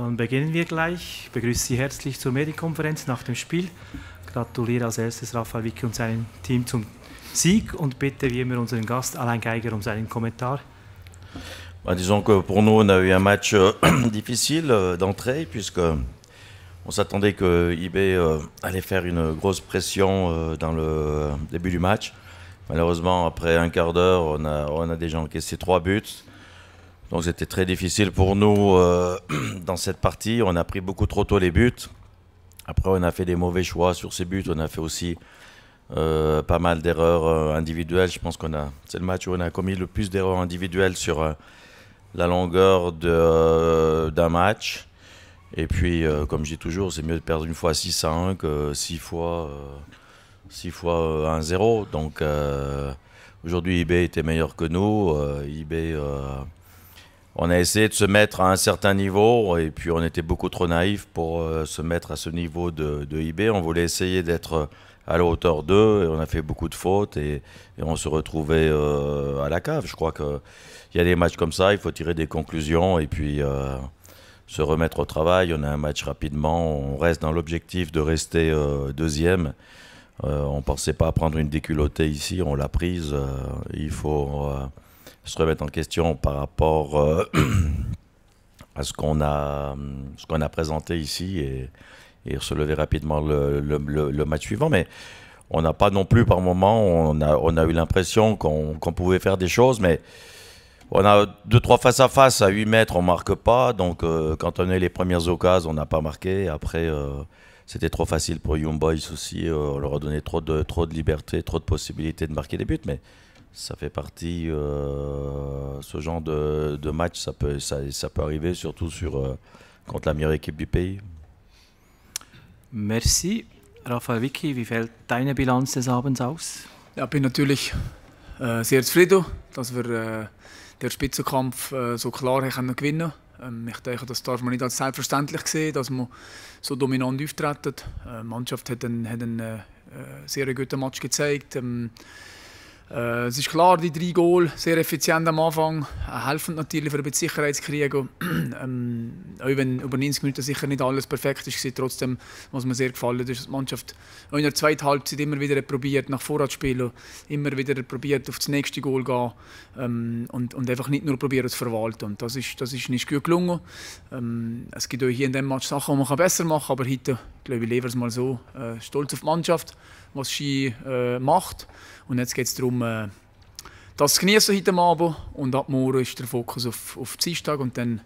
Dann beginnen wir gleich. Ich begrüße Sie herzlich zur Medienkonferenz nach dem Spiel. Gratuliere als erstes Raphael Wicke und seinem Team zum Sieg und bitte wie immer unseren Gast Alain Geiger um seinen Kommentar. Bah, disons que pour nous, on a eu un match euh, difficile euh, d'entrée puisque on s'attendait que IB euh, allait faire une grosse pression dans le début du match. Malheureusement, après un quart d'heure, on a, on a déjà encaissé trois buts. Donc c'était très difficile pour nous euh, dans cette partie. On a pris beaucoup trop tôt les buts. Après, on a fait des mauvais choix sur ces buts. On a fait aussi euh, pas mal d'erreurs euh, individuelles. Je pense qu'on a, c'est le match où on a commis le plus d'erreurs individuelles sur la longueur d'un match. Et puis, comme je dis toujours, c'est mieux de perdre une fois 6 à 1 que 6 fois, 6 fois 1 0. Donc aujourd'hui, eBay était meilleur que nous on a essayé de se mettre à un certain niveau et puis on était beaucoup trop naïfs pour euh, se mettre à ce niveau de, de On voulait essayer d'être euh, à la hauteur d'eux et on a fait beaucoup de fautes et, on se retrouvait euh, à la cave. Je crois qu'il y a des matchs comme ça, il faut tirer des conclusions et puis se remettre au travail. On a un match rapidement, on reste dans l'objectif de rester deuxième. on ne pensait pas prendre une déculottée ici, on l'a prise. il faut se remettre en question par rapport euh, à ce qu'on a, ce qu'on a présenté ici et, se lever rapidement le, le, match suivant. Mais on n'a pas non plus, par moment, on a, on a eu l'impression qu'on pouvait faire des choses, mais on a deux, trois face à face à 8 mètres, on ne marque pas. Donc, euh, quand on a eu les premières occasions, on n'a pas marqué. Après, euh, c'était trop facile pour Young Boys aussi. on leur a donné trop de, trop de liberté, trop de possibilités de marquer des buts. Mais ça fait partie. Euh, ce genre de, de, match, ça peut, ça, ça peut arriver, surtout sur, euh, contre la meilleure équipe du pays. Merci. Rafa Vicky, wie fällt deine Bilanz des Abends aus? Ja, bin natürlich äh, sehr zufrieden, dass wir äh, den Spitzenkampf äh, so klar haben gewinnen ähm, Ich denke, das darf man nicht als selbstverständlich sehen, dass man so dominant auftreten. Äh, die Mannschaft hat einen, hat einen sehr guten Match gezeigt. Ähm, äh, es ist klar, die drei Goal sehr effizient am Anfang, äh, helfen natürlich für ein bisschen Sicherheit zu kriegen. ähm, auch wenn über 90 Minuten sicher nicht alles perfekt ist, war, trotzdem, was mir sehr gefallen ist, dass die Mannschaft in der zweiten Halbzeit immer wieder probiert, nach Vorrat zu spielen, immer wieder probiert, auf das nächste Goal zu gehen ähm, und, und einfach nicht nur probieren zu verwalten. Und das ist, das ist nicht gut gelungen. Ähm, es gibt auch hier in diesem Match Sachen, die man besser machen kann, aber heute, glaube ich, leben wir es mal so. Äh, stolz auf die Mannschaft. was sie äh, macht. Und jetzt geht es darum, äh, das zu genießen heute Abend. Und ab morgen ist der Fokus auf, auf den Dienstag und dann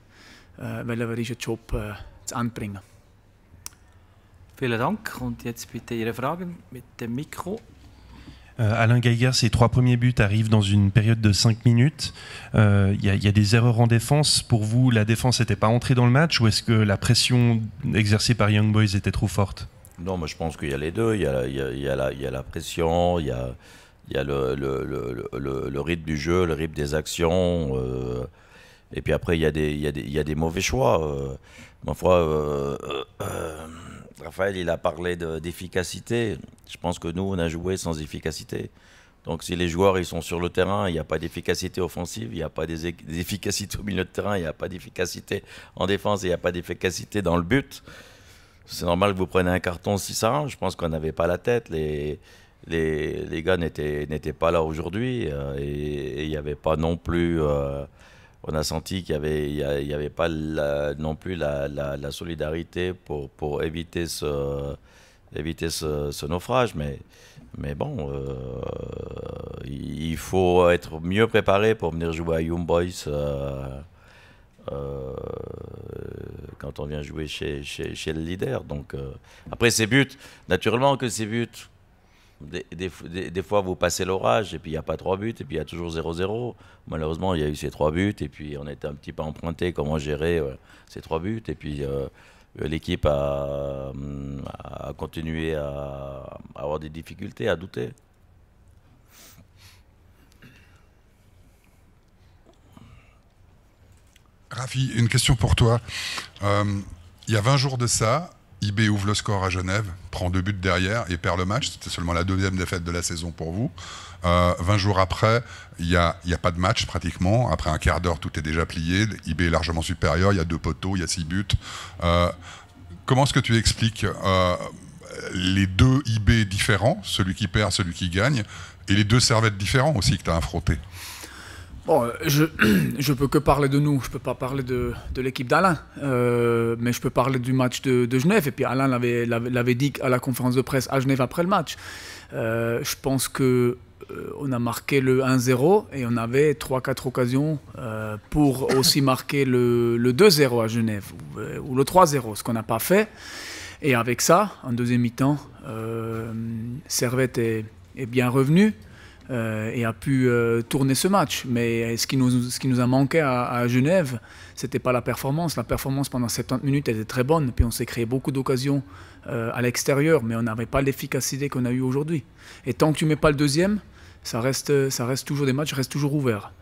äh, wollen wir unseren Job äh, zu Ende bringen. Vielen Dank. Und jetzt bitte Ihre Fragen mit dem Mikro. Äh, Alain Geiger, ses trois premiers buts arrivent dans une période de cinq minutes. Il euh, y, y, a des erreurs en défense. Pour vous, la défense n'était pas entrée dans le match ou est-ce que la pression exercée par Young Boys était trop forte non, mais je pense qu'il y a les deux. Il y a la, pression, il y a, le, rythme du jeu, le rythme des actions. Euh, et puis après, il y a des, il des, mauvais choix. Euh, ma foi, euh, euh, Raphaël, il a parlé d'efficacité. je pense que nous, on a joué sans efficacité. Donc si les joueurs ils sont sur le terrain, il n'y a pas d'efficacité offensive, il n'y a pas d'efficacité au milieu de terrain, il n'y a pas d'efficacité en défense, il n'y a pas d'efficacité dans le but. C'est normal que vous preniez un carton si 600. Je pense qu'on n'avait pas la tête. Les, les, les gars n'étaient pas là aujourd'hui. Euh, et il n'y avait pas non plus. on a senti qu'il n'y avait, il y avait pas non plus euh, la, la, solidarité pour, pour éviter ce, éviter ce, naufrage. Mais, mais bon, euh, il faut être mieux préparé pour venir jouer à Young Boys. Euh, quand on vient jouer chez, chez, le leader. Donc, euh, après, ces buts, naturellement que ces buts, des, fois vous passez l'orage et puis il n'y a pas trois buts et puis il y a toujours 0-0. Malheureusement, il y a eu ces trois buts et puis on était un petit peu emprunté comment gérer euh, ces trois buts. Et puis l'équipe a, hum, continué à avoir des difficultés, à douter. Rafi, une question pour toi. Euh, il y a 20 jours de ça, IB ouvre le score à Genève, prend deux buts derrière et perd le match. C'était seulement la deuxième défaite de la saison pour vous. 20 euh, jours après, il n'y a, pas de match pratiquement. Après un quart d'heure, tout est déjà plié. IB est largement supérieur. Il y a deux poteaux, il y a six buts. Euh, comment est-ce que tu expliques les deux IB différents, celui qui perd, celui qui gagne, et les deux servettes différents aussi que tu as affrontés Bon, euh, je ne peux que parler de nous, je peux pas parler de, l'équipe d'Alain, euh, mais je peux parler du match de, Genève. Et puis Alain l'avait, dit à la conférence de presse à Genève après le match. Euh, je pense que on a marqué le 1-0 et on avait 3-4 occasions pour aussi marquer le, 2-0 à Genève ou, le 3-0, ce qu'on n'a pas fait. Et avec ça, en deuxième mi-temps, Servette est bien revenu. Euh, et a pu euh, tourner ce match. Mais ce qui nous, ce qui nous a manqué à, à Genève, c'était pas la performance. La performance pendant 70 minutes était très bonne, puis on s'est créé beaucoup d'occasions euh, à l'extérieur, mais on n'avait pas l'efficacité qu'on a eue aujourd'hui. Et tant que tu mets pas le deuxième, ça reste, ça reste toujours des matchs, reste toujours ouverts.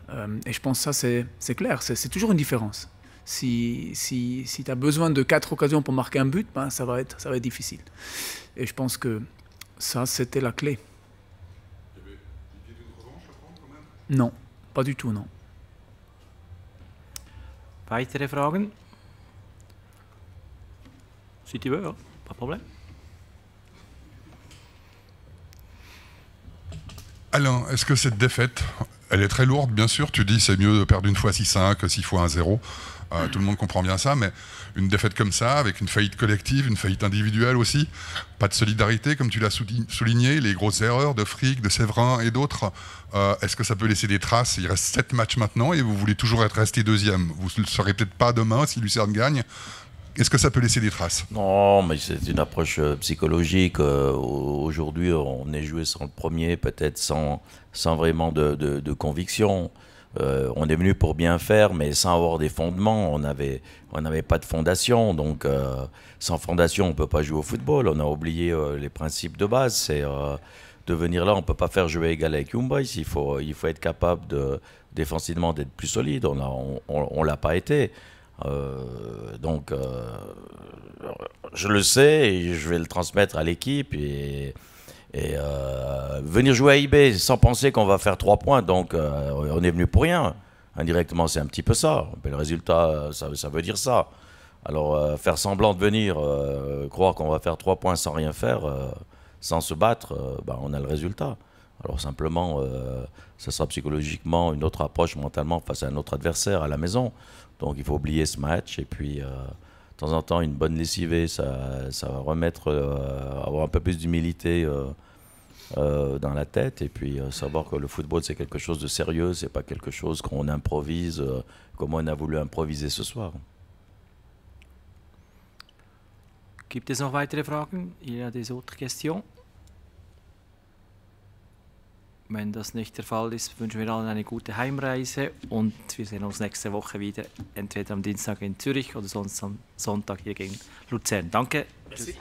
et je pense que ça, c'est clair, c'est toujours une différence. Si, si, si tu as besoin de quatre occasions pour marquer un but, ben, ça, va être, ça va être difficile. Et je pense que ça, c'était la clé. Non, pas du tout, non. Weitere Fragen? Si tu veux, pas de problème. Alors, est-ce que cette défaite elle est très lourde, bien sûr. Tu dis c'est mieux de perdre une fois 6-5 que 6 fois 1-0. Euh, tout le monde comprend bien ça, mais une défaite comme ça, avec une faillite collective, une faillite individuelle aussi, pas de solidarité, comme tu l'as souligné, les grosses erreurs de Frick, de Séverin et d'autres, euh, est-ce que ça peut laisser des traces Il reste 7 matchs maintenant et vous voulez toujours être resté deuxième. Vous ne le serez peut-être pas demain si Lucerne gagne, est-ce que ça peut laisser des traces Non, mais c'est une approche euh, psychologique. Euh, aujourd'hui, on est joué sans le premier, peut-être sans, sans vraiment de, de, conviction. Euh, on est venu pour bien faire, mais sans avoir des fondements. On n'avait on n'avait pas de fondation. Donc, sans fondation, on ne peut pas jouer au football. On a oublié les principes de base. C'est de venir là, on ne peut pas faire jouer égal avec Young Il faut, il faut être capable de, défensivement d'être plus solide. On ne on l'a pas été. Euh, donc, euh, je le sais et je vais le transmettre à l'équipe et, euh, venir jouer à eBay sans penser qu'on va faire 3 points. Donc, on est venu pour rien. Indirectement, c'est un petit peu ça. Mais le résultat, ça, veut dire ça. Alors, faire semblant de venir, croire qu'on va faire trois points sans rien faire, sans se battre, bah, on a le résultat. Alors simplement, ça euh, sera psychologiquement une autre approche mentalement face à un autre adversaire à la maison. Donc il faut oublier ce match et puis euh, de temps en temps une bonne lessivée, ça, va remettre, euh, avoir un peu plus d'humilité dans la tête et puis savoir que le football c'est quelque chose de sérieux, c'est pas quelque chose qu'on improvise comme on a voulu improviser ce soir. Il des autres questions? Wenn das nicht der Fall ist, wünschen wir allen eine gute Heimreise und wir sehen uns nächste Woche wieder, entweder am Dienstag in Zürich oder sonst am Sonntag hier gegen Luzern. Danke. Merci.